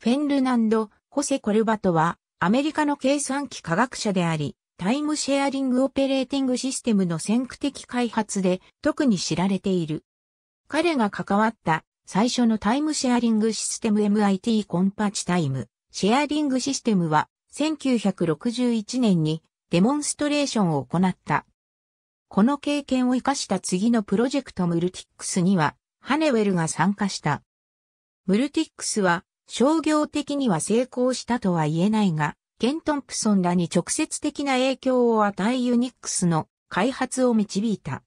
フェンルナンド・ホセ・コルバトは、アメリカの計算機科学者であり、タイムシェアリングオペレーティングシステムの先駆的開発で特に知られている。彼が関わった最初のタイムシェアリングシステム MIT コンパチタイムシェアリングシステムは1961年にデモンストレーションを行った。この経験を活かした次のプロジェクトムルティックスにはハネウェルが参加した。ムルティックスは商業的には成功したとは言えないが、ケン・トンプソンらに直接的な影響を与えユニックスの開発を導いた。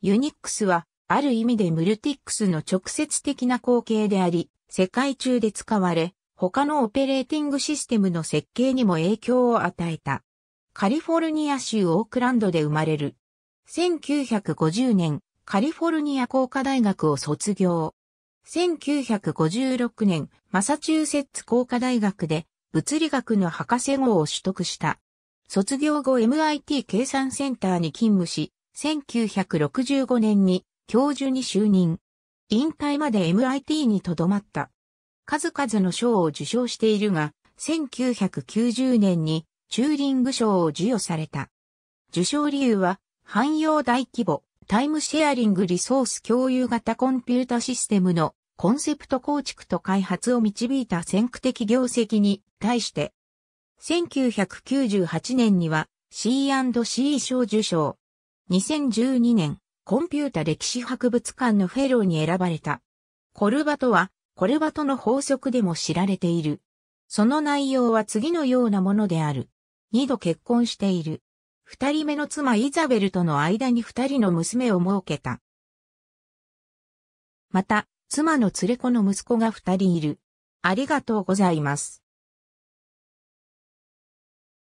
ユニックスは、ある意味でムルティックスの直接的な後継であり、世界中で使われ、他のオペレーティングシステムの設計にも影響を与えた。カリフォルニア州オークランドで生まれる。1950年、カリフォルニア工科大学を卒業。1956年、マサチューセッツ工科大学で物理学の博士号を取得した。卒業後 MIT 計算センターに勤務し、1965年に教授に就任。引退まで MIT に留まった。数々の賞を受賞しているが、1990年にチューリング賞を授与された。受賞理由は、汎用大規模、タイムシェアリングリソース共有型コンピュータシステムのコンセプト構築と開発を導いた先駆的業績に対して、1998年には C&C 賞受賞。2012年、コンピュータ歴史博物館のフェローに選ばれた。コルバとは、コルバとの法則でも知られている。その内容は次のようなものである。二度結婚している。二人目の妻イザベルとの間に二人の娘を設けた。また、妻の連れ子の息子が二人いる。ありがとうございます。